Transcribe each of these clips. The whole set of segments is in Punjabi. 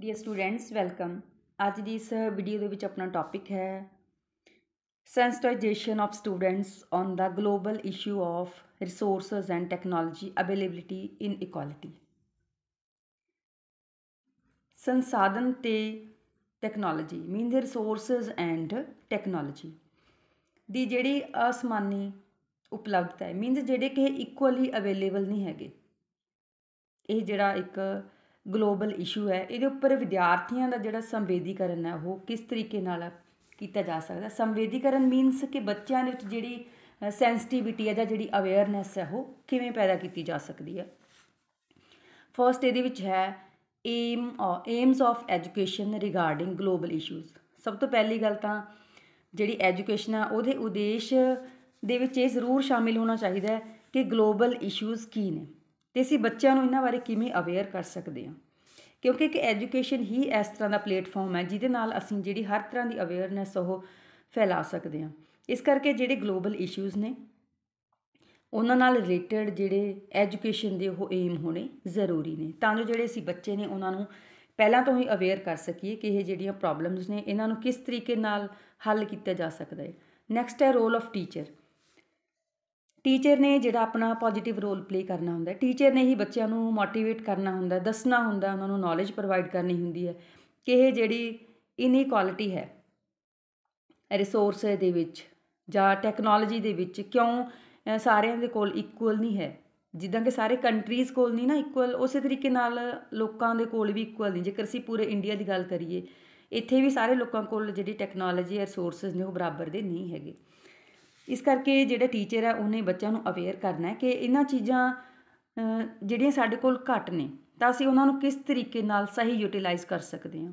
ਡੀਅਰ ਸਟੂਡੈਂਟਸ ਵੈਲਕਮ ਅੱਜ ਦੀ ਇਸ ਵੀਡੀਓ ਦੇ ਵਿੱਚ ਆਪਣਾ ਟੌਪਿਕ ਹੈ sensitization of students on the global issue of resources and technology availability in equality ਸੰਸਾਧਨ ਤੇ ਟੈਕਨੋਲੋਜੀ ਮੀਨ ਦੇ ਰਿਸੋਰਸਸ ਐਂਡ ਟੈਕਨੋਲੋਜੀ ਦੀ ਜਿਹੜੀ ਅਸਮਾਨੀ ਉਪਲਬਧਤਾ ਹੈ ਮੀਨਸ ਜਿਹੜੇ ਕਿ ਇਕੁਅਲੀ ਅਵੇਲੇਬਲ ਨਹੀਂ ਹੈਗੇ ਇਹ ਜਿਹੜਾ ਇੱਕ ਗਲੋਬਲ ਇਸ਼ੂ ਹੈ ਇਹਦੇ ਉੱਪਰ ਵਿਦਿਆਰਥੀਆਂ ਦਾ ਜਿਹੜਾ ਸੰਵੇਦੀਕਰਨ ਹੈ ਉਹ ਕਿਸ ਤਰੀਕੇ ਨਾਲ ਕੀਤਾ ਜਾ ਸਕਦਾ ਸੰਵੇਦੀਕਰਨ ਮੀਨਸ ਕਿ ਬੱਚਿਆਂ ਦੇ ਵਿੱਚ ਜਿਹੜੀ ਸੈਂਸਿਟੀਵਿਟੀ ਹੈ ਜਾਂ ਜਿਹੜੀ ਅਵੇਅਰਨੈਸ ਹੈ ਉਹ ਕਿਵੇਂ ਪੈਦਾ ਕੀਤੀ ਜਾ ਸਕਦੀ ਹੈ ਫਰਸਟ ਇਹਦੇ ਵਿੱਚ ਹੈ aim aims of education regarding global issues ਸਭ ਤੋਂ ਪਹਿਲੀ ਗੱਲ ਤਾਂ ਜਿਹੜੀ ਐਜੂਕੇਸ਼ਨ ਆ ਉਹਦੇ ਉਦੇਸ਼ ਦੇ ਵਿੱਚ ਇਹ ਜ਼ਰੂਰ ਸ਼ਾਮਿਲ ਹੋਣਾ ਚਾਹੀਦਾ ਹੈ ਕਿ ਗਲੋਬਲ ਇਸ਼ੂਜ਼ ਕੀ ਨੇ ਤੇ ਅਸੀਂ ਬੱਚਿਆਂ ਨੂੰ ਇਹਨਾਂ ਬਾਰੇ ਕਿਵੇਂ ਅਵੇਅਰ ਕਰ ਸਕਦੇ ਹਾਂ ਕਿਉਂਕਿ ਕਿ ਐਜੂਕੇਸ਼ਨ ਹੀ ਇਸ ਤਰ੍ਹਾਂ ਦਾ ਪਲੇਟਫਾਰਮ ਹੈ ਜਿਹਦੇ ਨਾਲ ਅਸੀਂ ਜਿਹੜੀ ਹਰ ਤਰ੍ਹਾਂ ਦੀ ਅਵੇਅਰਨੈਸ ਉਹ ਫੈਲਾ ਸਕਦੇ ਹਾਂ ਇਸ ਕਰਕੇ ਜਿਹੜੇ ਗਲੋਬਲ ਇਸ਼ੂਜ਼ ਨੇ ਉਹਨਾਂ ਨਾਲ ਰਿਲੇਟਡ ਜਿਹੜੇ ਐਜੂਕੇਸ਼ਨ ਦੇ ਉਹ ਏਮ ਹੋਣੇ ਜ਼ਰੂਰੀ ਨੇ ਤਾਂ ਜੋ ਜਿਹੜੇ ਅਸੀਂ ਬੱਚੇ ਨੇ ਉਹਨਾਂ ਨੂੰ ਪਹਿਲਾਂ ਤੋਂ ਹੀ ਅਵੇਅਰ ਕਰ ਸਕੀਏ ਕਿ ਇਹ ਜਿਹੜੀਆਂ ਪ੍ਰੋਬਲਮਸ ਨੇ ਇਹਨਾਂ ਨੂੰ ਕਿਸ ਤਰੀਕੇ ਨਾਲ ਹੱਲ ਕੀਤਾ ਜਾ ਸਕਦਾ ਹੈ ਨੈਕਸਟ ਹੈ ਰੋਲ ਆਫ ਟੀਚਰ ਟੀਚਰ ਨੇ ਜਿਹੜਾ ਆਪਣਾ ਪੋਜ਼ਿਟਿਵ ਰੋਲ ਪਲੇ ਕਰਨਾ ਹੁੰਦਾ ਟੀਚਰ ਨੇ ਹੀ ਬੱਚਿਆਂ ਨੂੰ ਮੋਟੀਵੇਟ ਕਰਨਾ ਹੁੰਦਾ ਦੱਸਣਾ ਹੁੰਦਾ ਉਹਨਾਂ ਨੂੰ ਨੌਲੇਜ ਪ੍ਰੋਵਾਈਡ ਕਰਨੀ ਹੁੰਦੀ ਹੈ ਕਿ ਇਹ ਜਿਹੜੀ ਕੁਆਲਿਟੀ ਹੈ ਰਿਸੋਰਸ ਦੇ ਵਿੱਚ ਜਾਂ ਟੈਕਨੋਲੋਜੀ ਦੇ ਵਿੱਚ ਕਿਉਂ ਸਾਰਿਆਂ ਦੇ ਕੋਲ ਇਕੁਅਲ ਨਹੀਂ ਹੈ ਜਿੱਦਾਂ ਕਿ ਸਾਰੇ ਕੰਟਰੀਜ਼ ਕੋਲ ਨਹੀਂ ਨਾ ਇਕੁਅਲ ਉਸੇ ਤਰੀਕੇ ਨਾਲ ਲੋਕਾਂ ਦੇ ਕੋਲ ਵੀ ਇਕੁਅਲ ਨਹੀਂ ਜੇਕਰ ਅਸੀਂ ਪੂਰੇ ਇੰਡੀਆ ਦੀ ਗੱਲ ਕਰੀਏ ਇੱਥੇ ਵੀ ਸਾਰੇ ਲੋਕਾਂ ਕੋਲ ਜਿਹੜੀ ਟੈਕਨੋਲੋਜੀ ਰਿਸੋਰਸਸ ਨੇ ਉਹ ਬਰਾਬਰ ਦੇ ਨਹੀਂ ਹੈਗੇ ਇਸ ਕਰਕੇ ਜਿਹੜੇ ਟੀਚਰ ਆ ਉਹਨੇ ਬੱਚਿਆਂ ਨੂੰ ਅਵੇਅਰ ਕਰਨਾ ਹੈ ਕਿ ਇਹਨਾਂ ਚੀਜ਼ਾਂ ਜਿਹੜੀਆਂ ਸਾਡੇ ਕੋਲ ਘੱਟ ਨੇ ਤਾਂ ਅਸੀਂ ਉਹਨਾਂ ਨੂੰ ਕਿਸ ਤਰੀਕੇ ਨਾਲ ਸਹੀ ਯੂਟਿਲਾਈਜ਼ ਕਰ ਸਕਦੇ ਹਾਂ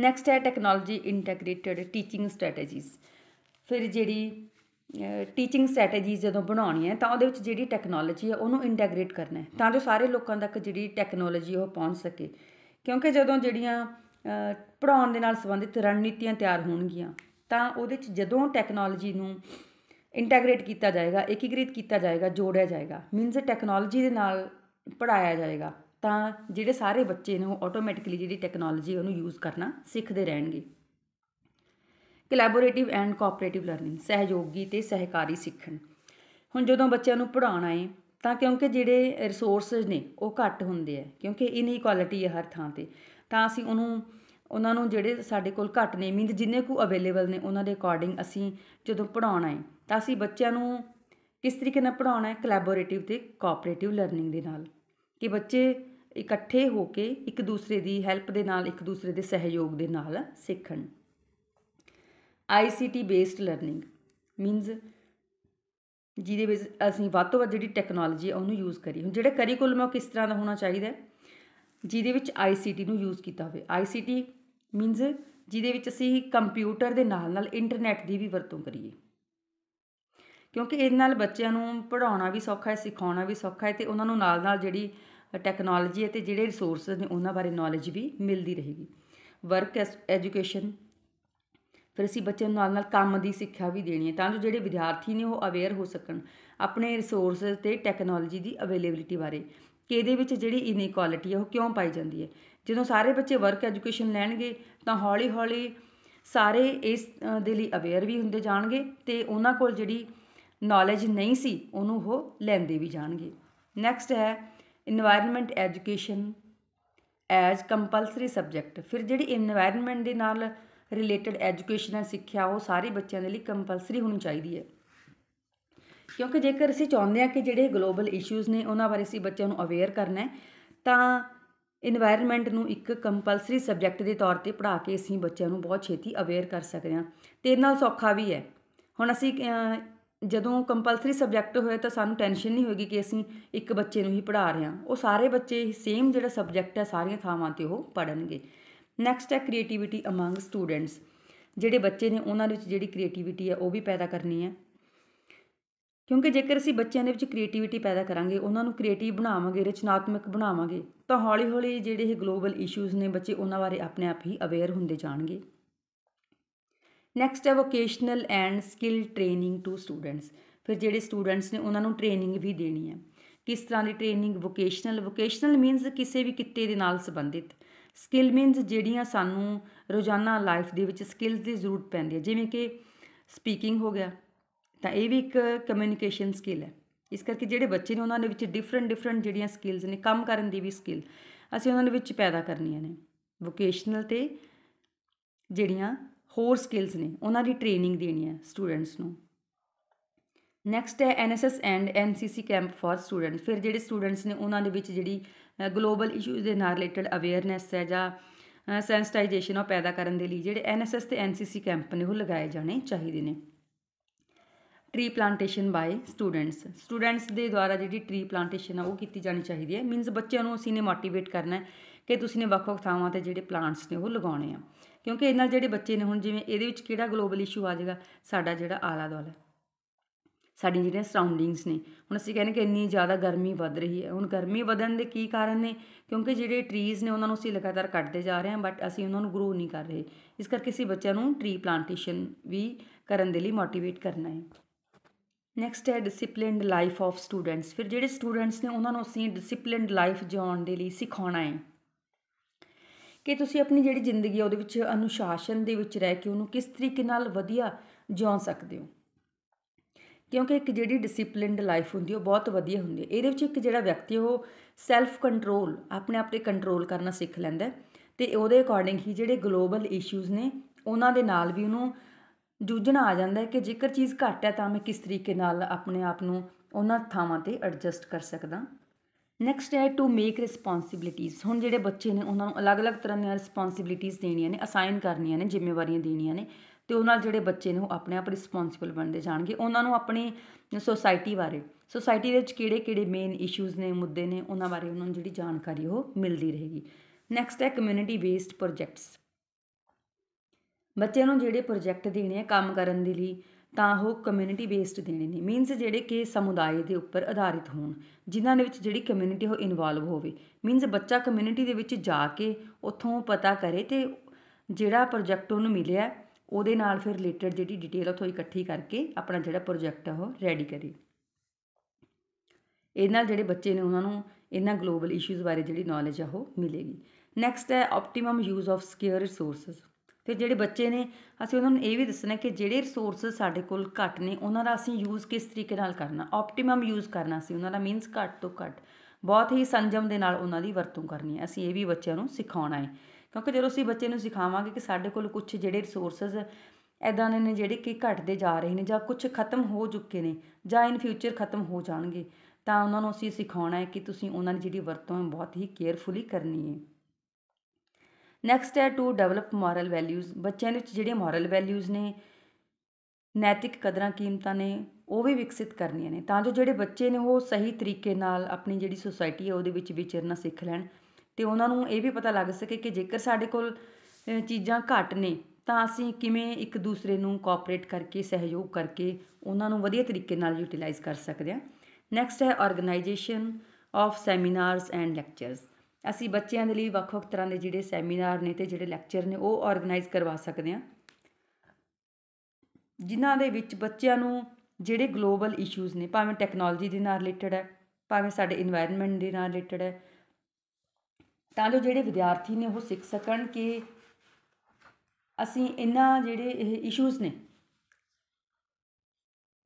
ਨੈਕਸਟ ਹੈ ਟੈਕਨੋਲੋਜੀ ਇੰਟੈਗ੍ਰੇਟਡ ਟੀਚਿੰਗ ਸਟ੍ਰੈਟੇਜੀਜ਼ ਫਿਰ ਜਿਹੜੀ ਟੀਚਿੰਗ ਸਟ੍ਰੈਟੇਜੀਜ਼ ਜਦੋਂ ਬਣਾਉਣੀ ਹੈ ਤਾਂ ਉਹਦੇ ਵਿੱਚ ਜਿਹੜੀ ਟੈਕਨੋਲੋਜੀ ਹੈ ਉਹਨੂੰ ਇੰਟੀਗ੍ਰੇਟ ਕਰਨਾ ਹੈ ਤਾਂ ਜੋ ਸਾਰੇ ਲੋਕਾਂ ਤੱਕ ਜਿਹੜੀ ਟੈਕਨੋਲੋਜੀ ਉਹ ਪਹੁੰਚ ਸਕੇ ਕਿਉਂਕਿ ਜਦੋਂ ਜਿਹੜੀਆਂ ਪੜਾਉਣ ਦੇ ਨਾਲ ਸੰਬੰਧਿਤ ਰਣਨੀਤੀਆਂ ਤਿਆਰ ਹੋਣਗੀਆਂ ਤਾਂ ਉਹਦੇ 'ਚ ਜਦੋਂ ਟੈਕਨੋਲੋਜੀ ਨੂੰ ਇੰਟੀਗ੍ਰੇਟ ਕੀਤਾ ਜਾਏਗਾ ਏਕੀਕ੍ਰਿਤ ਕੀਤਾ ਜਾਏਗਾ ਜੋੜਿਆ ਜਾਏਗਾ ਮੀਨਸ ਟੈਕਨੋਲੋਜੀ ਦੇ ਨਾਲ ਪੜਾਇਆ ਜਾਏਗਾ ਤਾਂ ਜਿਹੜੇ ਸਾਰੇ ਬੱਚੇ ਨੇ ਉਹ ਆਟੋਮੈਟਿਕਲੀ ਜਿਹੜੀ ਟੈਕਨੋਲੋਜੀ ਉਹਨੂੰ ਯੂਜ਼ ਕਰਨਾ ਸਿੱਖਦੇ ਰਹਿਣਗੇ ਕੋਲੈਬੋਰੇਟਿਵ ਐਂਡ ਕੋਆਪਰੇਟਿਵ ਲਰਨਿੰਗ ਸਹਿਯੋਗੀ ਤੇ ਸਹਿਕਾਰੀ ਸਿੱਖਣ ਹੁਣ ਜਦੋਂ ਬੱਚਿਆਂ ਨੂੰ ਪੜਾਉਣਾ ਹੈ ਤਾਂ ਕਿਉਂਕਿ ਜਿਹੜੇ ਰਿਸੋਰਸਸ ਨੇ ਉਹ ਘੱਟ ਹੁੰਦੇ ਆ ਕਿਉਂਕਿ ਇਨਈਕੁਆਲਿਟੀ ਹੈ ਹਰ ਥਾਂ ਤੇ ਤਾਂ ਅਸੀਂ ਉਹਨੂੰ ਉਹਨਾਂ ਨੂੰ ਜਿਹੜੇ ਸਾਡੇ ਕੋਲ ਘੱਟ ਨੇ ਮੀਨਜ਼ ਜਿੰਨੇ ਕੁ ਅਵੇਲੇਬਲ ਨੇ ਉਹਨਾਂ ਦੇ ਅਕੋਰਡਿੰਗ ਅਸੀਂ ਜਦੋਂ ਪੜਾਉਣਾ ਹੈ ਤਾਂ ਅਸੀਂ ਬੱਚਿਆਂ ਨੂੰ ਕਿਸ ਤਰੀਕੇ ਨਾਲ ਪੜਾਉਣਾ ਹੈ ਕਲੈਬੋਰੇਟਿਵ ਤੇ ਕੋਆਪਰੇਟਿਵ ਲਰਨਿੰਗ ਦੇ ਨਾਲ ਕਿ ਬੱਚੇ ਇਕੱਠੇ ਹੋ ਕੇ ਇੱਕ ਦੂਸਰੇ ਦੀ ਹੈਲਪ ਦੇ ਨਾਲ ਇੱਕ ਦੂਸਰੇ ਦੇ ਸਹਿਯੋਗ ਦੇ ਨਾਲ ਸਿੱਖਣ ਆਈਸੀਟੀ ਬੇਸਡ ਲਰਨਿੰਗ ਮੀਨਜ਼ ਜਿਹਦੇ ਵਿੱਚ ਅਸੀਂ ਵੱਧ ਤੋਂ ਵੱਧ ਜਿਹੜੀ ਟੈਕਨੋਲੋਜੀ ਹੈ ਉਹਨੂੰ ਯੂਜ਼ ਕਰੀਏ ਹੁਣ ਜਿਹੜਾ ਕਰੀਕੁਲਮ ਹੈ ਉਹ ਕਿਸ ਤਰ੍ਹਾਂ ਦਾ ਹੋਣਾ ਚਾਹੀਦਾ ਜਿਹਦੇ ਵਿੱਚ ਆਈਸੀਟੀ ਨੂੰ ਯੂਜ਼ ਕੀਤਾ ਹੋਵੇ ਆਈਸੀਟੀ ਮੀਨਜ਼ ਜਿਹਦੇ ਵਿੱਚ ਅਸੀਂ ਕੰਪਿਊਟਰ ਦੇ ਨਾਲ ਨਾਲ ਇੰਟਰਨੈਟ ਦੀ ਵੀ ਵਰਤੋਂ ਕਰੀਏ ਕਿਉਂਕਿ ਇਹ ਨਾਲ ਬੱਚਿਆਂ ਨੂੰ ਪੜਾਉਣਾ ਵੀ ਸੌਖਾ ਹੈ ਸਿਖਾਉਣਾ ਵੀ ਸੌਖਾ ਹੈ ਤੇ ਉਹਨਾਂ ਨੂੰ ਨਾਲ ਨਾਲ ਜਿਹੜੀ ਟੈਕਨੋਲੋਜੀ ਹੈ ਤੇ ਜਿਹੜੇ ਰਿਸੋਰਸਸ ਨੇ ਉਹਨਾਂ ਬਾਰੇ ਨੌਲੇਜ ਵੀ ਮਿਲਦੀ ਰਹੇਗੀ ਵਰਕ ਐਜੂਕੇਸ਼ਨ ਫਿਰ ਅਸੀਂ ਬੱਚਿਆਂ ਨੂੰ ਨਾਲ ਨਾਲ ਕੰਮ ਦੀ ਸਿੱਖਿਆ ਵੀ ਦੇਣੀ ਹੈ ਤਾਂ ਜੋ ਜਿਹੜੇ ਵਿਦਿਆਰਥੀ ਨੇ ਉਹ ਅਵੇਅਰ ਹੋ ਸਕਣ ਆਪਣੇ ਰਿਸੋਰਸਸ ਤੇ ਟੈਕਨੋਲੋਜੀ ਦੀ ਅਵੇਲੇਬਿਲਿਟੀ ਬਾਰੇ ਕਿ ਇਹਦੇ ਵਿੱਚ ਜਿਹੜੀ ਇਨਇਕੁਆਲਿਟੀ ਹੈ ਉਹ ਕਿਉਂ ਪਾਈ ਜਾਂਦੀ ਹੈ ਜਦੋਂ ਸਾਰੇ ਬੱਚੇ ਵਰਕ ਐਜੂਕੇਸ਼ਨ ਲੈਣਗੇ ਤਾਂ ਹੌਲੀ-ਹੌਲੀ ਸਾਰੇ ਇਸ ਦੇ ਲਈ ਅਵੇਅਰ ਵੀ ਹੁੰਦੇ ਜਾਣਗੇ ਤੇ ਉਹਨਾਂ ਕੋਲ ਜਿਹੜੀ ਨੌਲੇਜ ਨਹੀਂ ਸੀ ਉਹਨੂੰ ਉਹ ਲੈਂਦੇ ਵੀ ਜਾਣਗੇ ਨੈਕਸਟ ਹੈ environment education as compulsory subject ਫਿਰ ਜਿਹੜੀ এনवायरमेंट ਦੇ ਨਾਲ ਰਿਲੇਟਡ ਐਜੂਕੇਸ਼ਨ ਹੈ ਸਿੱਖਿਆ ਉਹ ਸਾਰੇ ਬੱਚਿਆਂ ਦੇ ਲਈ ਕੰਪਲਸਰੀ ਹੋਣੀ ਚਾਹੀਦੀ ਹੈ ਕਿਉਂਕਿ ਜੇਕਰ ਅਸੀਂ ਚਾਹੁੰਦੇ ਆ ਕਿ ਜਿਹੜੇ ਗਲੋਬਲ ਇਸ਼ੂਜ਼ ਨੇ ਉਹਨਾਂ ਬਾਰੇ ਅਸੀਂ ਬੱਚਿਆਂ ਨੂੰ ਅਵੇਅਰ ਕਰਨਾ ਹੈ ਤਾਂ এনवायरमेंट ਨੂੰ ਇੱਕ ਕੰਪਲਸਰੀ ਸਬਜੈਕਟ ਦੇ ਤੌਰ ਤੇ ਪੜ੍ਹਾ ਕੇ ਅਸੀਂ ਬੱਚਿਆਂ ਨੂੰ ਬਹੁਤ ਛੇਤੀ ਅਵੇਅਰ ਕਰ ਸਕਦੇ ਹਾਂ ਤੇ ਨਾਲ ਸੌਖਾ ਵੀ ਹੈ ਹੁਣ ਅਸੀਂ ਜਦੋਂ ਕੰਪਲਸਰੀ ਸਬਜੈਕਟ ਹੋਏ ਤਾਂ ਸਾਨੂੰ ਟੈਨਸ਼ਨ ਨਹੀਂ ਹੋਏਗੀ ਕਿ ਅਸੀਂ ਇੱਕ ਬੱਚੇ ਨੂੰ ਹੀ ਪੜ੍ਹਾ ਰਹੇ ਹਾਂ ਉਹ ਸਾਰੇ ਬੱਚੇ ਸੇਮ ਜਿਹੜਾ ਸਬਜੈਕਟ ਹੈ ਸਾਰੀਆਂ ਥਾਵਾਂ ਤੇ ਉਹ ਪੜਨਗੇ ਨੈਕਸਟ ਹੈ ਕ੍ਰੀਏਟੀਵਿਟੀ ਅਮੰਗ ਸਟੂਡੈਂਟਸ ਜਿਹੜੇ ਬੱਚੇ ਨੇ ਉਹਨਾਂ ਵਿੱਚ ਜਿਹੜੀ ਕ੍ਰੀਏਟੀਵਿਟੀ ਹੈ ਉਹ ਵੀ ਪੈਦਾ ਕਰਨੀ ਹੈ ਕਿਉਂਕਿ ਜੇਕਰ ਅਸੀਂ ਬੱਚਿਆਂ ਦੇ ਵਿੱਚ ਕ੍ਰੀਏਟੀਵਿਟੀ ਪੈਦਾ ਕਰਾਂਗੇ ਉਹਨਾਂ ਨੂੰ ਕ੍ਰੀਏਟਿਵ ਬਣਾਵਾਂਗੇ ਰਚਨਾਤਮਕ ਬਣਾਵਾਂਗੇ ਤਾਂ ਹੌਲੀ-ਹੌਲੀ ਜਿਹੜੇ ਇਹ ਗਲੋਬਲ ਇਸ਼ੂਜ਼ ਨੇ ਬੱਚੇ ਉਹਨਾਂ ਬਾਰੇ ਆਪਣੇ ਆਪ ਹੀ ਅਵੇਅਰ ਹੁੰਦੇ ਜਾਣਗੇ ਨੈਕਸਟ ਹੈ vocational and skill training to students ਫਿਰ ਜਿਹੜੇ ਸਟੂਡੈਂਟਸ ਨੇ ਉਹਨਾਂ ਨੂੰ ਟ੍ਰੇਨਿੰਗ ਵੀ ਦੇਣੀ ਹੈ ਕਿਸ ਤਰ੍ਹਾਂ ਦੀ ਟ੍ਰੇਨਿੰਗ ਵੋਕੇਸ਼ਨਲ ਵੋਕੇਸ਼ਨਲ ਮੀਨਸ ਕਿਸੇ ਵੀ ਕਿੱਤੇ ਦੇ ਨਾਲ ਸੰਬੰਧਿਤ ਸਕਿੱਲ ਮੀਨਸ ਜਿਹੜੀਆਂ ਸਾਨੂੰ ਰੋਜ਼ਾਨਾ ਲਾਈਫ ਦੇ ਵਿੱਚ ਸਕਿੱਲਸ ਦੀ ਜ਼ਰੂਰਤ ਪੈਂਦੀ ਹੈ ਜਿਵੇਂ ਕਿ ਸਪੀਕਿੰਗ ਹੋ ਗਿਆ ਤਾਂ ਇਹ ਵੀ ਇੱਕ ਕਮਿਊਨੀਕੇਸ਼ਨ ਸਕਿੱਲ ਹੈ ਇਸ ਕਰਕੇ ਜਿਹੜੇ ਬੱਚੇ ਨੇ ਉਹਨਾਂ ਦੇ ਵਿੱਚ ਡਿਫਰੈਂਟ ਡਿਫਰੈਂਟ ਜਿਹੜੀਆਂ ਸਕਿੱਲਸ ਨੇ ਕੰਮ ਕਰਨ ਦੀ ਵੀ ਸਕਿੱਲ ਅਸੀਂ ਉਹਨਾਂ ਦੇ ਵਿੱਚ ਪੈਦਾ ਕਰਨੀਆਂ ਨੇ ਵੋਕੇਸ਼ਨਲ ਤੇ ਜਿਹੜੀਆਂ ਹੋਰ ਸਕਿੱਲਸ ਨੇ ਉਹਨਾਂ ਦੀ ਟ੍ਰੇਨਿੰਗ ਦੇਣੀ ਹੈ ਸਟੂਡੈਂਟਸ ਨੂੰ ਨੈਕਸਟ ਹੈ NSS and NCC camp for student ਫਿਰ ਜਿਹੜੇ ਸਟੂਡੈਂਟਸ ਨੇ ਉਹਨਾਂ ਦੇ ਵਿੱਚ ਜਿਹੜੀ ਗਲੋਬਲ ਇਸ਼ੂਜ਼ ਦੇ ਨਾਲ ਰਿਲੇਟਡ ਅਵੇਅਰਨੈਸ ਹੈ ਜਾਂ ਸੈਂਸਟਾਈਜੇਸ਼ਨ ਉਹ ਪੈਦਾ ਕਰਨ ਦੇ ਲਈ ਜਿਹੜੇ ਐਨਐਸਐਸ ਤੇ ਐਨਸੀਸੀ ਕੈਂਪ ਨੇ ਉਹ ਲਗਾਏ ਜਾਣੇ ਚਾਹੀਦੇ ਨੇ tree plantation by students students ਦੇ ਦੁਆਰਾ ਜਿਹੜੀ ਟ੍ਰੀ ਪਲਾਂਟੇਸ਼ਨ ਆ ਉਹ ਕੀਤੀ ਜਾਣੀ ਚਾਹੀਦੀ ਹੈ ਮੀਨਸ ਬੱਚਿਆਂ ਨੂੰ ਅਸੀਂ ਨੇ ਮੋਟੀਵੇਟ ਕਰਨਾ ਹੈ ਕਿ ਤੁਸੀਂ ਨੇ ਵੱਖ-ਵੱਖ ਥਾਵਾਂ ਤੇ ਜਿਹੜੇ ਪਲਾਂਟਸ ਨੇ ਉਹ ਲਗਾਉਣੇ ਆ ਕਿਉਂਕਿ ਇਹ ਨਾਲ ਜਿਹੜੇ ਬੱਚੇ ਨੇ ਹੁਣ ਜਿਵੇਂ ਇਹਦੇ ਵਿੱਚ ਕਿਹੜਾ ਗਲੋਬਲ ਇਸ਼ੂ ਆ ਜਾਏਗਾ ਸਾਡਾ ਜਿਹੜਾ ਆਲਾ ਦੁਆਲਾ ਸਾਡੀ ਜਿਹੜੀਆਂ ਸਰਾਉਂਡਿੰਗਸ ਨੇ ਹੁਣ ਅਸੀਂ ਕਹਿੰਦੇ ਕਿ ਇੰਨੀ ਜ਼ਿਆਦਾ ਗਰਮੀ ਵੱਧ ਰਹੀ ਹੈ ਹੁਣ ਗਰਮੀ ਵਧਣ ਦੇ ਕੀ ਕਾਰਨ ਨੇ ਕਿਉਂਕਿ ਜਿਹੜੇ ਟਰੀਜ਼ ਨੇ ਉਹਨਾਂ ਨੂੰ ਅਸੀਂ ਲਗਾਤਾਰ ਕੱਟਦੇ ਜਾ ਰਹੇ ਹਾਂ ਬਟ ਅਸੀਂ ਉਹਨਾਂ ਨੂੰ ਗਰੋ ਨਹੀਂ ਕਰ ਰਹੇ ਇਸ ਕਰਕੇ ਅਸੀਂ ਬੱਚਿਆਂ ਨੂੰ ਟ੍ਰੀ ਪਲਾਂਟੇਸ਼ਨ ਵੀ ਕਰਨ ਦੇ ਲਈ ਮੋਟੀਵੇਟ ਕਰਨਾ ਹੈ ਨੈਕਸਟ ਹੈ ਡਿਸਪਲਿਨਡ ਲਾਈਫ ਆਫ ਸਟੂਡੈਂਟਸ ਫਿਰ ਜਿਹੜੇ ਸਟੂਡੈਂਟਸ ਨੇ ਉਹਨਾਂ ਨੂੰ ਅਸੀਂ ਡਿਸਪਲਿਨਡ ਲਾਈਫ ਜਿਉਣ ਦੇ ਲਈ ਸਿਖਾਉਣਾ ਹੈ ਕਿ ਤੁਸੀਂ ਆਪਣੀ ਜਿਹੜੀ ਜ਼ਿੰਦਗੀ ਆ ਉਹਦੇ ਵਿੱਚ ਅਨੁਸ਼ਾਸਨ ਦੇ ਵਿੱਚ ਰਹਿ ਕੇ ਉਹਨੂੰ ਕਿਸ ਤਰੀਕੇ ਨਾਲ ਵਧੀਆ ਜਿਉਣ ਸਕਦੇ ਹੋ ਕਿਉਂਕਿ ਇੱਕ ਜਿਹੜੀ ਡਿਸਪਲਿਨਡ ਲਾਈਫ ਹੁੰਦੀ ਉਹ ਬਹੁਤ ਵਧੀਆ ਹੁੰਦੀ ਹੈ ਇਹਦੇ ਵਿੱਚ ਇੱਕ ਜਿਹੜਾ ਵਿਅਕਤੀ ਉਹ ਸੈਲਫ ਕੰਟਰੋਲ ਆਪਣੇ ਆਪ ਤੇ ਕੰਟਰੋਲ ਕਰਨਾ ਸਿੱਖ ਲੈਂਦਾ ਤੇ ਉਹਦੇ ਅਕੋਰਡਿੰਗ ਹੀ ਜਿਹੜੇ ਗਲੋਬਲ ਇਸ਼ੂਜ਼ ਨੇ ਉਹਨਾਂ ਦੇ ਨਾਲ ਵੀ ਉਹਨੂੰ ਜੂਝਣਾ ਆ ਜਾਂਦਾ ਹੈ ਕਿ ਜੇਕਰ ਚੀਜ਼ ਘੱਟ ਹੈ ਤਾਂ ਮੈਂ ਕਿਸ ਤਰੀਕੇ ਨਾਲ ਆਪਣੇ ਆਪ ਨੂੰ ਉਹਨਾਂ ਥਾਵਾਂ ਤੇ ਐਡਜਸਟ ਕਰ ਸਕਦਾ ਨੈਕਸਟ ਹੈ ਟੂ ਮੇਕ ਰਿਸਪੌਂਸਿਬਿਲਟੀਜ਼ ਹੁਣ ਜਿਹੜੇ ਬੱਚੇ ਨੇ ਉਹਨਾਂ ਨੂੰ ਅਲੱਗ-ਅਲੱਗ ਤਰ੍ਹਾਂ ਦੀਆਂ ਰਿਸਪੌਂਸਿਬਿਲਟੀਜ਼ ਦੇਣੀਆਂ ਨੇ ਅਸਾਈਨ ਕਰਨੀਆਂ ਨੇ ਜ਼ਿੰਮੇਵਾਰੀਆਂ ਦੇਣੀਆਂ ਨੇ ਤੇ ਉਹਨਾਂ ਨਾਲ ਜਿਹੜੇ ਬੱਚੇ ਨੇ ਉਹ ਆਪਣੇ ਆਪ ਰਿਸਪੌਂਸਿਬਲ ਬਣਦੇ ਜਾਣਗੇ ਉਹਨਾਂ ਨੂੰ ਆਪਣੀ ਸੋਸਾਇਟੀ ਬਾਰੇ ਸੋਸਾਇਟੀ ਦੇ ਵਿੱਚ ਕਿਹੜੇ-ਕਿਹੜੇ ਮੇਨ ਇਸ਼ੂਜ਼ ਨੇ ਮੁੱਦੇ ਨੇ ਉਹਨਾਂ ਬਾਰੇ ਉਹਨਾਂ ਨੂੰ ਜਿਹੜੀ ਜਾਣਕਾਰੀ ਉਹ ਮਿਲਦੀ ਰਹੇਗੀ ਨੈਕਸਟ ਹੈ ਕਮਿਊਨਿਟੀ ਬੇਸਡ ਪ੍ਰੋਜੈਕਟਸ ਬੱਚਿਆਂ ਨੂੰ ਜਿਹੜੇ ਪ੍ਰੋਜੈਕਟ ਦੇਣੇ ਆ ਕੰਮ ਕਰਨ ਦੇ ਲਈ ਤਾਂ ਉਹ ਕਮਿਊਨਿਟੀ ਬੇਸਡ ਦੇਣੇ ਨੇ ਮੀਨਸ ਜਿਹੜੇ ਕਿ ਸਮੁਦਾਇ ਦੇ ਉੱਪਰ ਆਧਾਰਿਤ ਹੋਣ ਜਿਨ੍ਹਾਂ ਦੇ ਵਿੱਚ ਜਿਹੜੀ ਕਮਿਊਨਿਟੀ ਉਹ ਇਨਵੋਲਵ ਹੋਵੇ ਮੀਨਸ ਬੱਚਾ ਕਮਿਊਨਿਟੀ ਦੇ ਵਿੱਚ ਜਾ ਕੇ ਉੱਥੋਂ ਪਤਾ ਕਰੇ ਤੇ ਜਿਹੜਾ ਪ੍ਰੋਜੈਕਟ ਉਹਨੂੰ ਮਿਲਿਆ ਉਹਦੇ ਨਾਲ ਫਿਰ ਰਿਲੇਟਡ ਜਿਹੜੀ ਡਿਟੇਲ ਉਥੋਂ ਇਕੱਠੀ ਕਰਕੇ ਆਪਣਾ ਜਿਹੜਾ ਪ੍ਰੋਜੈਕਟ ਆ ਉਹ ਰੈਡੀ ਕਰੇ ਇਹ ਨਾਲ ਜਿਹੜੇ ਬੱਚੇ ਨੇ ਉਹਨਾਂ ਨੂੰ ਇਹਨਾਂ ਗਲੋਬਲ ਇਸ਼ੂਜ਼ ਬਾਰੇ ਜਿਹੜੀ ਨੌਲੇਜ ਆ ਉਹ ਮਿਲੇਗੀ ਨੈਕਸਟ ਹੈ optimum use of scarce resources ਤੇ ਜਿਹੜੇ ਬੱਚੇ ਨੇ ਅਸੀਂ ਉਹਨਾਂ ਨੂੰ ਇਹ ਵੀ ਦੱਸਣਾ ਕਿ ਜਿਹੜੇ ਰਿਸੋਰਸ ਸਾਡੇ ਕੋਲ ਘੱਟ ਨੇ ਉਹਨਾਂ ਦਾ ਅਸੀਂ ਯੂਜ਼ ਕਿਸ ਤਰੀਕੇ ਨਾਲ ਕਰਨਾ ਆਪਟੀਮਮ ਯੂਜ਼ ਕਰਨਾ ਸੀ ਉਹਨਾਂ ਦਾ ਮੀਨਸ ਘੱਟ ਤੋਂ ਘੱਟ ਬਹੁਤ ਹੀ ਸੰਜਮ ਦੇ ਨਾਲ ਉਹਨਾਂ ਦੀ ਵਰਤੋਂ ਕਰਨੀ ਹੈ ਅਸੀਂ ਇਹ ਵੀ ਬੱਚਿਆਂ ਨੂੰ ਸਿਖਾਉਣਾ ਹੈ ਕਿਉਂਕਿ ਜਦੋਂ ਅਸੀਂ ਬੱਚੇ ਨੂੰ ਸਿਖਾਵਾਂਗੇ ਕਿ ਸਾਡੇ ਕੋਲ ਕੁਝ ਜਿਹੜੇ ਰਿਸੋਰਸਸ ਐਦਾਂ ਨੇ ਜਿਹੜੇ ਕਿ ਘਟਦੇ ਜਾ ਰਹੇ ਨੇ ਜਾਂ ਕੁਝ ਖਤਮ ਹੋ ਚੁੱਕੇ ਨੇ ਜਾਂ ਇਨ ਫਿਊਚਰ ਖਤਮ ਹੋ ਜਾਣਗੇ ਤਾਂ ਉਹਨਾਂ ਨੂੰ ਅਸੀਂ ਸਿਖਾਉਣਾ ਹੈ ਕਿ ਤੁਸੀਂ ਉਹਨਾਂ ਦੀ ਜਿਹੜੀ ਵਰਤੋਂ ਹੈ ਬਹੁਤ ਹੀ ਕੇਅਰਫੁਲੀ ਕਰਨੀ ਹੈ ਨੈਕਸਟ ਹੈ ਟੂ ਡਿਵੈਲਪ ਮੋਰਲ ਵੈਲਿਊਜ਼ ਬੱਚਿਆਂ ਵਿੱਚ ਜਿਹੜੀਆਂ ਮੋਰਲ ਵੈਲਿਊਜ਼ ਨੇ ਨੈਤਿਕ ਕਦਰਾਂ ਕੀਮਤਾਂ ਨੇ ਉਹ ਵੀ ਵਿਕਸਿਤ ਕਰਨੀਆਂ ਨੇ ਤਾਂ ਜੋ ਜਿਹੜੇ ਬੱਚੇ ਨੇ ਉਹ ਸਹੀ ਤਰੀਕੇ ਨਾਲ ਆਪਣੀ ਜਿਹੜੀ ਸੋਸਾਇਟੀ ਹੈ ਉਹਦੇ ਵਿੱਚ ਵਿਚਰਨਾ ਸਿੱਖ ਲੈਣ ਤੇ ਉਹਨਾਂ ਨੂੰ ਇਹ ਵੀ ਪਤਾ ਲੱਗ ਸਕੇ ਕਿ ਜੇਕਰ ਸਾਡੇ ਕੋਲ ਚੀਜ਼ਾਂ ਘੱਟ ਨੇ ਤਾਂ ਅਸੀਂ ਕਿਵੇਂ ਇੱਕ ਦੂਸਰੇ ਨੂੰ ਕੋਆਪਰੇਟ ਕਰਕੇ ਸਹਿਯੋਗ ਕਰਕੇ ਉਹਨਾਂ ਨੂੰ ਵਧੀਆ ਤਰੀਕੇ ਨਾਲ ਯੂਟਿਲਾਈਜ਼ ਕਰ ਸਕਦੇ ਹਾਂ ਨੈਕਸਟ ਹੈ organisation of seminars and lectures ਅਸੀਂ ਬੱਚਿਆਂ ਦੇ ਲਈ ਵੱਖ-ਵੱਖ ਤਰ੍ਹਾਂ ਦੇ ਜਿਹੜੇ ਸੈਮੀਨਾਰ ਨੇ ਤੇ ਜਿਹੜੇ ਲੈਕਚਰ ਨੇ ਉਹ ਆਰਗੇਨਾਈਜ਼ ਕਰਵਾ ਸਕਦੇ ਹਾਂ ਜਿਨ੍ਹਾਂ ਦੇ ਵਿੱਚ ਬੱਚਿਆਂ ਨੂੰ ਜਿਹੜੇ ਗਲੋਬਲ ਇਸ਼ੂਜ਼ ਨੇ ਭਾਵੇਂ ਟੈਕਨੋਲੋਜੀ ਦੇ ਨਾਲ ਰਿਲੇਟਡ ਹੈ ਭਾਵੇਂ ਸਾਡੇ এনवायरमेंट ਦੇ ਨਾਲ ਰਿਲੇਟਡ ਹੈ ਤਾਂ ਜੋ ਜਿਹੜੇ ਵਿਦਿਆਰਥੀ ਨੇ ਉਹ ਸਿੱਖ ਸਕਣ ਕਿ ਅਸੀਂ ਇਹਨਾਂ ਜਿਹੜੇ ਇਹ ਇਸ਼ੂਜ਼ ਨੇ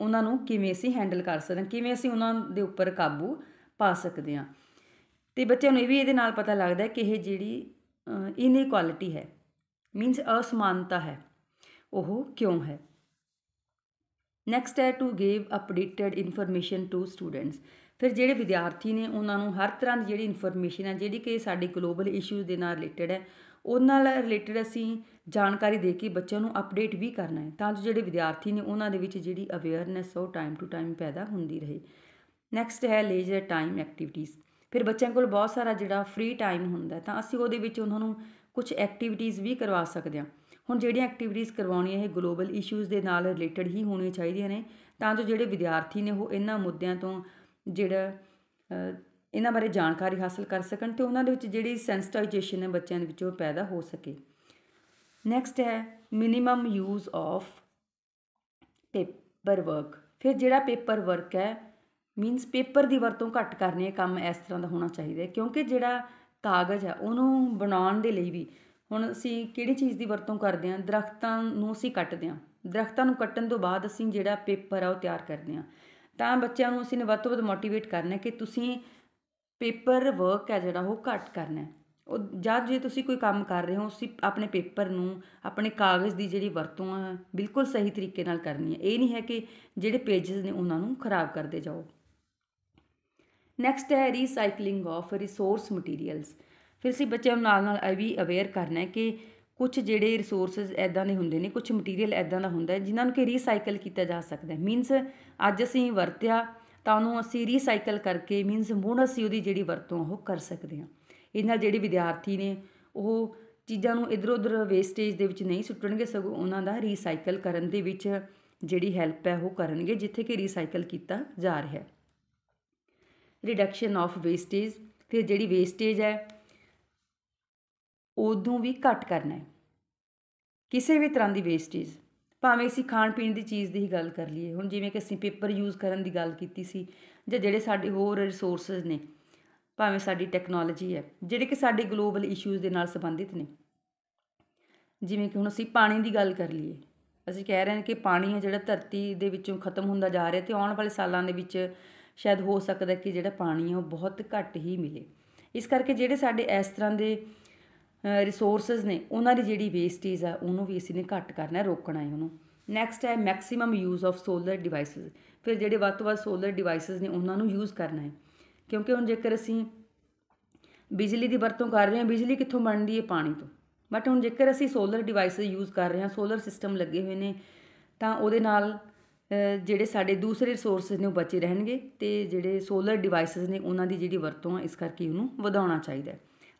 ਉਹਨਾਂ ਨੂੰ ਕਿਵੇਂ ਅਸੀਂ ਹੈਂਡਲ ਕਰ ਸਕਦੇ ਹਾਂ ਕਿਵੇਂ ਅਸੀਂ ਉਹਨਾਂ ਦੇ ਉੱਪਰ ਕਾਬੂ ਪਾ ਸਕਦੇ ਹਾਂ ਤੇ ਬੱਚਿਆਂ ਨੂੰ ਇਹ ਵੀ ਇਹਦੇ ਨਾਲ ਪਤਾ ਲੱਗਦਾ ਕਿ ਇਹ ਜਿਹੜੀ ਇਨਇਕੁਆਲਿਟੀ ਹੈ ਮੀਨਸ ਅਸਮਾਨਤਾ ਹੈ ਉਹ ਕਿਉਂ ਹੈ ਨੈਕਸਟ ਹੈ to give updated information to students ਫਿਰ ਜਿਹੜੇ ਵਿਦਿਆਰਥੀ ਨੇ ਉਹਨਾਂ ਨੂੰ ਹਰ ਤਰ੍ਹਾਂ ਦੀ ਜਿਹੜੀ ਇਨਫੋਰਮੇਸ਼ਨ ਹੈ ਜਿਹੜੀ ਕਿ ਸਾਡੇ ਗਲੋਬਲ ਇਸ਼ੂਜ਼ ਦੇ ਨਾਲ ਰਿਲੇਟਡ ਹੈ ਉਹਨਾਂ ਨਾਲ ਰਿਲੇਟਡ ਅਸੀਂ ਜਾਣਕਾਰੀ ਦੇ ਕੇ ਬੱਚਿਆਂ ਨੂੰ ਅਪਡੇਟ ਵੀ ਕਰਨਾ ਹੈ ਤਾਂ ਜੋ ਜਿਹੜੇ ਵਿਦਿਆਰਥੀ ਨੇ ਉਹਨਾਂ ਦੇ ਵਿੱਚ ਜਿਹੜੀ ਅਵੇਅਰਨੈਸ ਉਹ ਟਾਈਮ ਟੂ ਟਾਈਮ ਪੈਦਾ ਹੁੰਦੀ ਰਹੇ ਨੈਕਸਟ ਹੈ ਲੇਜ਼ਰ ਟਾਈਮ ਐਕਟੀਵਿਟੀਜ਼ ਫਿਰ ਬੱਚਿਆਂ ਕੋਲ ਬਹੁਤ ਸਾਰਾ ਜਿਹੜਾ ਫ੍ਰੀ ਟਾਈਮ ਹੁੰਦਾ ਤਾਂ ਅਸੀਂ ਉਹਦੇ ਵਿੱਚ ਉਹਨਾਂ ਨੂੰ ਕੁਝ ਐਕਟੀਵਿਟੀਆਂ ਵੀ ਕਰਵਾ ਸਕਦੇ ਹਾਂ ਹੁਣ ਜਿਹੜੀਆਂ ਐਕਟੀਵਿਟੀਆਂ ਕਰਵਾਉਣੀਆਂ ਇਹ ਗਲੋਬਲ ਇਸ਼ੂਜ਼ ਦੇ ਨਾਲ ਰਿਲੇਟਡ ਹੀ ਹੋਣੀਆਂ ਚਾਹੀਦੀਆਂ ਨੇ ਤਾਂ ਜੋ ਜਿਹੜੇ ਵਿਦਿਆਰਥੀ ਨੇ ਉਹ ਇਹਨਾਂ ਮੁੱਦਿਆਂ ਤੋਂ ਜਿਹੜਾ ਇਹਨਾਂ ਬਾਰੇ ਜਾਣਕਾਰੀ ਹਾਸਲ ਕਰ ਸਕਣ ਤੇ ਉਹਨਾਂ ਦੇ ਵਿੱਚ ਜਿਹੜੀ ਸੈਂਸਟਾਈਜੇਸ਼ਨ ਹੈ ਬੱਚਿਆਂ ਦੇ ਵਿੱਚ ਉਹ ਪੈਦਾ ਹੋ ਸਕੇ ਨੈਕਸਟ ਹੈ minimum use of paperwork ਫਿਰ ਜਿਹੜਾ ਪੇਪਰ ਵਰਕ ਹੈ ਮੀਨਸ ਪੇਪਰ ਦੀ ਵਰਤੋਂ ਘੱਟ ਕਰਨੀ ਹੈ ਕੰਮ ਇਸ ਤਰ੍ਹਾਂ ਦਾ ਹੋਣਾ ਚਾਹੀਦਾ ਕਿਉਂਕਿ ਜਿਹੜਾ ਕਾਗਜ਼ ਹੈ ਉਹਨੂੰ ਬਣਾਉਣ ਦੇ ਲਈ ਵੀ ਹੁਣ ਅਸੀਂ ਕਿਹੜੀ ਚੀਜ਼ ਦੀ ਵਰਤੋਂ ਕਰਦੇ ਹਾਂ ਦਰਖਤਾਂ ਨੂੰ ਅਸੀਂ ਕੱਟਦੇ ਹਾਂ ਦਰਖਤਾਂ ਨੂੰ ਕੱਟਣ ਤੋਂ ਬਾਅਦ ਅਸੀਂ ਜਿਹੜਾ ਪੇਪਰ ਆ ਉਹ ਤਿਆਰ ਕਰਦੇ ਹਾਂ ਤਾਂ ਬੱਚਿਆਂ ਨੂੰ ਅਸੀਂ ਨੇ ਵੱਧ ਤੋਂ ਵੱਧ ਮੋਟੀਵੇਟ ਕਰਨਾ ਕਿ ਤੁਸੀਂ ਪੇਪਰ ਵਰਕ ਹੈ ਜਿਹੜਾ ਉਹ ਘੱਟ ਕਰਨਾ ਉਹ ਜਦ ਜੇ ਤੁਸੀਂ ਕੋਈ ਕੰਮ ਕਰ ਰਹੇ ਹੋ ਤੁਸੀਂ ਆਪਣੇ ਪੇਪਰ ਨੂੰ ਆਪਣੇ ਕਾਗਜ਼ ਦੀ ਜਿਹੜੀ ਵਰਤੋਂ ਆ ਬਿਲਕੁਲ ਸਹੀ ਤਰੀਕੇ ਨਾਲ ਕਰਨੀ ਹੈ ਇਹ ਨਹੀਂ ਹੈ ਕਿ ਜਿਹੜੇ ਪੇजेस ਨੇ ਉਹਨਾਂ ਨੂੰ ਖਰਾਬ ਕਰਦੇ ਜਾਓ ਨੈਕਸਟ ਹੈ ਰੀਸਾਈਕਲਿੰਗ ਆਫ ਰਿਸੋਰਸ ਮਟੀਰੀਅਲਸ ਫਿਰ ਅਸੀਂ ਬੱਚਿਆਂ ਨੂੰ ਨਾਲ ਨਾਲ ਇਹ ਵੀ ਅਵੇਅਰ ਕਰਨਾ ਹੈ ਕਿ ਕੁਝ ਜਿਹੜੇ ਰਿਸੋਰਸਸ ਐਦਾਂ ਦੇ ਹੁੰਦੇ ਨੇ ਕੁਝ ਮਟੀਰੀਅਲ ਐਦਾਂ ਦਾ ਹੁੰਦਾ ਹੈ ਜਿਨ੍ਹਾਂ ਨੂੰ ਕਿ ਰੀਸਾਈਕਲ ਕੀਤਾ ਜਾ ਸਕਦਾ ਹੈ ਮੀਨਸ ਅੱਜ ਅਸੀਂ ਵਰਤਿਆ ਤਾਂ ਉਹਨੂੰ ਅਸੀਂ ਰੀਸਾਈਕਲ ਕਰਕੇ ਮੀਨਸ ਮੁੜ ਅਸੀਂ ਉਹਦੀ ਜਿਹੜੀ ਵਰਤੋਂ ਉਹ ਕਰ ਸਕਦੇ ਹਾਂ ਇਹ ਨਾਲ ਜਿਹੜੇ ਵਿਦਿਆਰਥੀ ਨੇ ਉਹ ਚੀਜ਼ਾਂ ਨੂੰ ਇਧਰ ਉਧਰ ਵੇਸਟੇਜ ਦੇ ਵਿੱਚ ਨਹੀਂ ਸੁੱਟਣਗੇ ਸਗੋਂ ਉਹਨਾਂ ਦਾ ਰੀਸਾਈਕਲ ਕਰਨ ਦੇ ਵਿੱਚ ਜਿਹੜੀ ਹੈਲਪ ਹੈ ਉਹ ਕਰਨਗੇ ਜਿੱਥੇ ਕਿ ਰੀਸਾਈਕਲ ਕੀਤਾ ਜਾ ਰਿਹਾ ਹੈ ਰਿਡਕਸ਼ਨ ਆਫ ਵੇਸਟੇਜ ਫਿਰ ਜਿਹੜੀ ਵੇਸਟੇਜ ਹੈ ਉਦੋਂ ਵੀ ਘੱਟ ਕਰਨਾ ਹੈ ਕਿਸੇ ਵੀ ਤਰ੍ਹਾਂ ਦੀ ਵੇਸਟੇਜ ਭਾਵੇਂ ਅਸੀਂ ਖਾਣ ਪੀਣ ਦੀ ਚੀਜ਼ ਦੀ ਹੀ ਗੱਲ ਕਰ ਲਈਏ ਹੁਣ ਜਿਵੇਂ ਕਿ ਅਸੀਂ ਪੇਪਰ ਯੂਜ਼ ਕਰਨ ਦੀ ਗੱਲ ਕੀਤੀ ਸੀ ਜਾਂ ਜਿਹੜੇ ਸਾਡੇ ਹੋਰ ਰਿਸੋਰਸਸ ਨੇ ਭਾਵੇਂ ਸਾਡੀ ਟੈਕਨੋਲੋਜੀ ਹੈ ਜਿਹੜੇ ਕਿ ਸਾਡੇ ਗਲੋਬਲ ਇਸ਼ੂਜ਼ ਦੇ ਨਾਲ ਸੰਬੰਧਿਤ ਨੇ ਜਿਵੇਂ ਕਿ ਹੁਣ ਅਸੀਂ ਪਾਣੀ ਦੀ ਗੱਲ ਕਰ ਲਈਏ ਅਸੀਂ ਕਹਿ ਰਹੇ ਹਾਂ ਕਿ ਪਾਣੀ ਹੈ ਜਿਹੜਾ ਧਰਤੀ ਦੇ ਵਿੱਚੋਂ ਖਤਮ ਹੁੰਦਾ ਜਾ ਰਿਹਾ ਤੇ ਆਉਣ ਵਾਲੇ ਸਾਲਾਂ ਦੇ ਵਿੱਚ ਸ਼ਾਇਦ ਹੋ ਸਕਦਾ ਕਿ ਜਿਹੜਾ ਪਾਣੀ ਹੈ ਉਹ ਬਹੁਤ ਘੱਟ ਹੀ ਮਿਲੇ ਇਸ ਕਰਕੇ ਜਿਹੜੇ ਸਾਡੇ ਇਸ ਤਰ੍ਹਾਂ ਦੇ ਰਿਸੋਰਸਸ ਨੇ ਉਹਨਾਂ ਦੀ ਜਿਹੜੀ ਵੇਸਟੇਜ ਆ ਉਹਨੂੰ ਵੀ ਅਸੀਂ ਨੇ ਘੱਟ ਕਰਨਾ ਰੋਕਣਾ ਹੈ ਉਹਨੂੰ ਨੈਕਸਟ ਹੈ maximum use of solar devices ਫਿਰ ਜਿਹੜੇ ਵੱਧ ਤੋਂ ਵੱਧ ਸੋਲਰ ਡਿਵਾਈਸਸ ਨੇ ਉਹਨਾਂ ਨੂੰ ਯੂਜ਼ ਕਰਨਾ ਹੈ ਕਿਉਂਕਿ ਹੁਣ ਜੇਕਰ ਅਸੀਂ ਬਿਜਲੀ ਦੀ ਵਰਤੋਂ ਕਰ ਰਹੇ ਹਾਂ ਬਿਜਲੀ ਕਿੱਥੋਂ ਬਣਦੀ ਹੈ ਪਾਣੀ ਤੋਂ ਬਟ ਹੁਣ ਜੇਕਰ ਅਸੀਂ ਸੋਲਰ ਡਿਵਾਈਸਸ ਯੂਜ਼ ਕਰ ਰਹੇ ਹਾਂ ਸੋਲਰ ਸਿਸਟਮ ਲੱਗੇ ਹੋਏ ਨੇ ਤਾਂ ਉਹਦੇ ਨਾਲ ਜਿਹੜੇ ਸਾਡੇ ਦੂਸਰੇ ਰਿਸੋਰਸਸ ਨੇ ਉਹ ਬਚੇ ਰਹਿਣਗੇ ਤੇ ਜਿਹੜੇ ਸੋਲਰ ਡਿਵਾਈਸਸ ਨੇ ਉਹਨਾਂ ਦੀ ਜਿਹੜੀ ਵਰਤੋਂ ਆ ਇਸ ਕਰਕੇ ਉਹਨੂੰ ਵਧਾਉਣਾ ਚਾਹੀਦਾ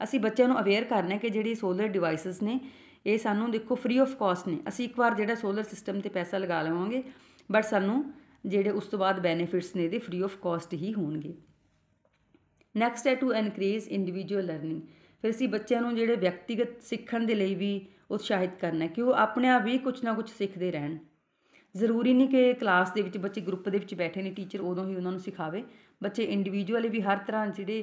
ਅਸੀਂ ਬੱਚਿਆਂ ਨੂੰ ਅਵੇਅਰ ਕਰਨਾ ਕਿ ਜਿਹੜੇ ਸੋਲਰ ਡਿਵਾਈਸਸ ਨੇ ਇਹ ਸਾਨੂੰ ਦੇਖੋ ਫ੍ਰੀ ਆਫ ਕਾਸਟ ਨੇ ਅਸੀਂ ਇੱਕ ਵਾਰ ਜਿਹੜਾ ਸੋਲਰ ਸਿਸਟਮ ਤੇ ਪੈਸਾ ਲਗਾ ਲਵਾਂਗੇ ਬਟ ਸਾਨੂੰ ਜਿਹੜੇ ਉਸ ਤੋਂ ਬਾਅਦ ਬੈਨੀਫਿਟਸ ਨੇ ਇਹਦੇ ਫ੍ਰੀ ਆਫ ਕਾਸਟ ਹੀ ਹੋਣਗੇ ਨੈਕਸਟ ਹੈ ਟੂ ਇਨਕਰੀਜ਼ ਇੰਡੀਵਿਜੂਅਲ ਲਰਨਿੰਗ ਫਿਰ ਅਸੀਂ ਬੱਚਿਆਂ ਨੂੰ ਜਿਹੜੇ ਵਿਅਕਤੀਗਤ ਸਿੱਖਣ ਦੇ ਲਈ ਵੀ ਉਤਸ਼ਾਹਿਤ ਕਰਨਾ ਕਿ ਉਹ ਆਪਣੇ ਆਪ ਵੀ ਕੁਝ ਨਾ ਕੁਝ ਸਿੱਖਦੇ ਰਹਿਣ ਜ਼ਰੂਰੀ ਨਹੀਂ ਕਿ ਕਲਾਸ ਦੇ ਵਿੱਚ ਬੱਚੇ ਗਰੁੱਪ ਦੇ ਵਿੱਚ ਬੈਠੇ ਨੇ ਟੀਚਰ ਉਦੋਂ ਹੀ ਉਹਨਾਂ ਨੂੰ ਸਿਖਾਵੇ ਬੱਚੇ ਇੰਡੀਵਿਜੂਅਲੀ ਵੀ ਹਰ ਤਰ੍ਹਾਂ ਜਿਹੜੇ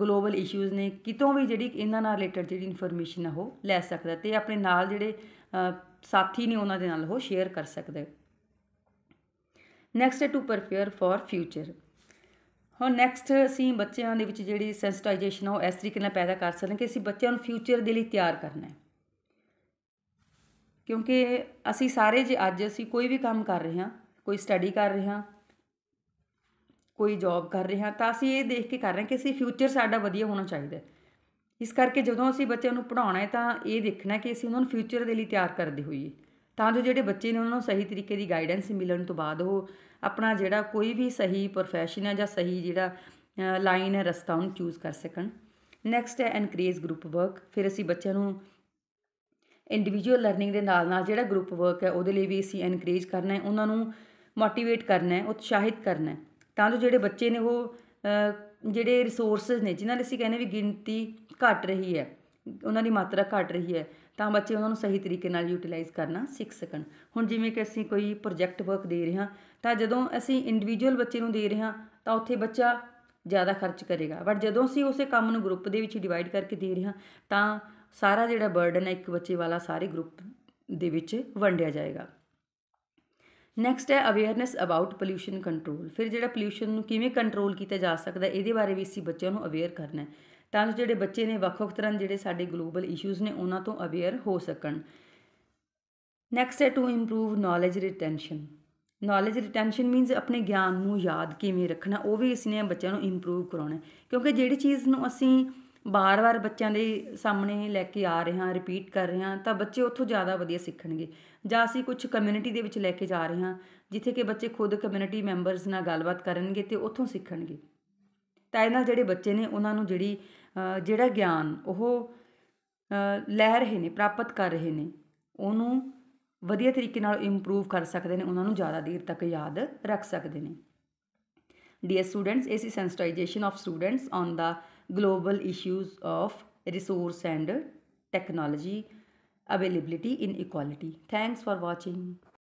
ਗਲੋਬਲ ਇਸ਼ੂਜ਼ ਨੇ ਕਿਤੋਂ ਵੀ ਜਿਹੜੀ ਇਹਨਾਂ ਨਾਲ ਰਿਲੇਟਡ ਜਿਹੜੀ ਇਨਫੋਰਮੇਸ਼ਨ ਆ ਉਹ ਲੈ ਸਕਦਾ ਤੇ ਆਪਣੇ ਨਾਲ ਜਿਹੜੇ ਸਾਥੀ ਨੇ ਉਹਨਾਂ ਦੇ ਨਾਲ ਉਹ ਸ਼ੇਅਰ ਕਰ ਸਕਦਾ next to prepare for future ਹੁਣ ਨੈਕਸਟ ਅਸੀਂ ਬੱਚਿਆਂ ਦੇ ਵਿੱਚ ਜਿਹੜੀ ਸੈਂਸਟਾਈਜੇਸ਼ਨ ਆ ਉਹ ਇਸ ਤਰੀਕੇ ਨਾਲ ਪੈਦਾ ਕਰ ਸਕਦੇ ਕਿ ਅਸੀਂ ਬੱਚਿਆਂ ਨੂੰ ਫਿਊਚਰ ਦੇ ਲਈ ਤਿਆਰ ਕਰਨਾ ਹੈ ਕਿਉਂਕਿ ਅਸੀਂ ਸਾਰੇ ਜੇ ਅੱਜ ਅਸੀਂ ਕੋਈ ਵੀ ਕੰਮ ਕਰ ਰਹੇ ਹਾਂ ਕੋਈ ਸਟੱਡੀ ਕਰ ਰਹੇ ਹਾਂ ਕੋਈ ਜੌਬ ਕਰ ਰਹੇ ਹਾਂ ਤਾਂ ਅਸੀਂ ਇਹ ਦੇਖ ਕੇ ਕਰ ਰਹੇ ਹਾਂ ਕਿ ਅਸੀਂ ਫਿਊਚਰ ਸਾਡਾ ਵਧੀਆ ਹੋਣਾ ਚਾਹੀਦਾ ਇਸ ਕਰਕੇ ਜਦੋਂ ਅਸੀਂ ਬੱਚਿਆਂ ਨੂੰ ਪੜ੍ਹਾਉਣਾ ਹੈ ਤਾਂ ਇਹ ਦੇਖਣਾ ਕਿ ਅਸੀਂ ਉਹਨਾਂ ਨੂੰ ਫਿਊਚਰ ਦੇ ਲਈ ਤਿਆਰ ਕਰਦੇ ਹੋਈਏ ਤਾਂ ਜੋ ਜਿਹੜੇ ਬੱਚੇ ਨੇ ਉਹਨਾਂ ਨੂੰ ਸਹੀ ਤਰੀਕੇ ਦੀ ਗਾਈਡੈਂਸ ਮਿਲਣ ਤੋਂ ਬਾਅਦ ਉਹ ਆਪਣਾ ਜਿਹੜਾ ਕੋਈ ਵੀ ਸਹੀ profession ਹੈ ਜਾਂ ਸਹੀ ਜਿਹੜਾ ਲਾਈਨ ਹੈ ਰਸਤਾ ਉਹਨੂੰ ਚੂਜ਼ ਕਰ ਸਕਣ ਨੈਕਸਟ ਹੈ ਇਨਕਰੀਜ਼ ਗਰੁੱਪ ਵਰਕ ਫਿਰ ਅਸੀਂ ਬੱਚਿਆਂ ਨੂੰ ਇੰਡੀਵਿਜੂਅਲ ਲਰਨਿੰਗ ਦੇ ਨਾਲ ਨਾਲ ਜਿਹੜਾ ਗਰੁੱਪ ਵਰਕ ਹੈ ਉਹਦੇ ਲਈ ਵੀ ਅਸੀਂ ਐਨਕਰੇਜ ਕਰਨਾ ਹੈ ਉਹਨਾਂ ਨੂੰ ਮੋਟੀਵੇਟ ਕਰਨਾ ਹੈ ਉਤਸ਼ਾਹਿਤ ਕਰਨਾ ਹੈ ਤਾਂ ਜੋ ਜਿਹੜੇ ਬੱਚੇ ਨੇ ਉਹ ਜਿਹੜੇ ਰਿਸੋਰਸਸ ਨੇ ਜਿਨ੍ਹਾਂ ਲਈ ਅਸੀਂ ਕਹਿੰਦੇ ਵੀ ਗਿਣਤੀ ਘਟ ਰਹੀ ਹੈ ਉਹਨਾਂ ਦੀ ਮਾਤਰਾ ਘਟ ਰਹੀ ਹੈ ਤਾਂ ਬੱਚੇ ਉਹਨਾਂ ਨੂੰ ਸਹੀ ਤਰੀਕੇ ਨਾਲ ਯੂਟਿਲਾਈਜ਼ ਕਰਨਾ ਸਿੱਖ ਸਕਣ ਹੁਣ ਜਿਵੇਂ ਕਿ ਅਸੀਂ ਕੋਈ ਪ੍ਰੋਜੈਕਟ ਵਰਕ ਦੇ ਰਹੇ ਹਾਂ ਤਾਂ ਜਦੋਂ ਅਸੀਂ ਇੰਡੀਵਿਜੂਅਲ ਬੱਚੇ ਨੂੰ ਦੇ ਰਹੇ ਹਾਂ ਤਾਂ ਉੱਥੇ ਬੱਚਾ ਜ਼ਿਆਦਾ ਖਰਚ ਕਰੇਗਾ ਬਟ ਜਦੋਂ ਅਸੀਂ ਉਸੇ ਕੰਮ ਨੂੰ ਗਰੁੱਪ ਦੇ ਵਿੱਚ ਡਿਵਾਈਡ ਕਰਕੇ ਦੇ ਰਹੇ ਹਾਂ ਤਾਂ ਸਾਰਾ ਜਿਹੜਾ ਬਰਡਨ ਹੈ ਇੱਕ ਬੱਚੇ ਵਾਲਾ ਸਾਰੇ ਗਰੁੱਪ ਦੇ ਵਿੱਚ ਵੰਡਿਆ ਜਾਏਗਾ ਨੈਕਸਟ ਹੈ ਅਵੇਅਰਨੈਸ ਅਬਾਊਟ ਪੋਲੂਸ਼ਨ ਕੰਟਰੋਲ ਫਿਰ ਜਿਹੜਾ ਪੋਲੂਸ਼ਨ ਨੂੰ ਕਿਵੇਂ ਕੰਟਰੋਲ ਕੀਤਾ ਜਾ ਸਕਦਾ ਇਹਦੇ ਬਾਰੇ ਵੀ ਅਸੀਂ ਬੱਚਿਆਂ ਨੂੰ ਅਵੇਅਰ ਕਰਨਾ ਹੈ ਤਾਂ ਜੋ ਜਿਹੜੇ ਬੱਚੇ ਨੇ ਵੱਖ-ਵੱਖ ਤਰ੍ਹਾਂ ਜਿਹੜੇ ਸਾਡੇ ਗਲੋਬਲ ਇਸ਼ੂਜ਼ ਨੇ ਉਹਨਾਂ ਤੋਂ ਅਵੇਅਰ ਹੋ ਸਕਣ ਨੈਕਸਟ ਹੈ to improve knowledge retention knowledge retention means ਆਪਣੇ ਗਿਆਨ ਨੂੰ ਯਾਦ ਕਿਵੇਂ ਰੱਖਣਾ ਉਹ ਵੀ ਇਸ ਨੇ ਬੱਚਿਆਂ ਨੂੰ ਇੰਪਰੂਵ ਕਰਾਉਣਾ ਕਿਉਂਕਿ ਜਿਹੜੀ ਚੀਜ਼ ਨੂੰ ਅਸੀਂ ਬਾਰ-ਬਾਰ ਬੱਚਿਆਂ ਦੇ ਸਾਹਮਣੇ ਲੈ ਕੇ ਆ ਰਹੇ ਹਾਂ ਰਿਪੀਟ ਕਰ ਰਹੇ ਹਾਂ ਤਾਂ ਬੱਚੇ ਉੱਥੋਂ ਜ਼ਿਆਦਾ ਵਧੀਆ ਸਿੱਖਣਗੇ ਜਾਂ ਅਸੀਂ ਕੁਝ ਕਮਿਊਨਿਟੀ ਦੇ ਵਿੱਚ ਲੈ ਕੇ ਜਾ ਰਹੇ ਹਾਂ ਜਿੱਥੇ ਕਿ ਬੱਚੇ ਖੁਦ ਕਮਿਊਨਿਟੀ ਮੈਂਬਰਸ ਨਾਲ ਗੱਲਬਾਤ ਕਰਨਗੇ ਤੇ ਉੱਥੋਂ ਸਿੱਖਣਗੇ ਤਾਂ ਇਹਨਾਂ ਜਿਹੜੇ ਬੱਚੇ ਨੇ ਉਹਨਾਂ ਨੂੰ ਜਿਹੜੀ ਜਿਹੜਾ ਗਿਆਨ ਉਹ ਲੈ ਰਹੇ ਨੇ ਪ੍ਰਾਪਤ ਕਰ ਰਹੇ ਨੇ ਉਹਨੂੰ ਵਧੀਆ ਤਰੀਕੇ ਨਾਲ ਇੰਪਰੂਵ ਕਰ ਸਕਦੇ ਨੇ ਉਹਨਾਂ ਨੂੰ ਜ਼ਿਆਦਾ ਦੇਰ ਤੱਕ ਯਾਦ ਰੱਖ ਸਕਦੇ ਨੇ ਡੀਅਰ ਸਟੂਡੈਂਟਸ ਇਸ ਇਸ sensitization of students on the global issues of resource and technology availability inequality. Thanks for watching.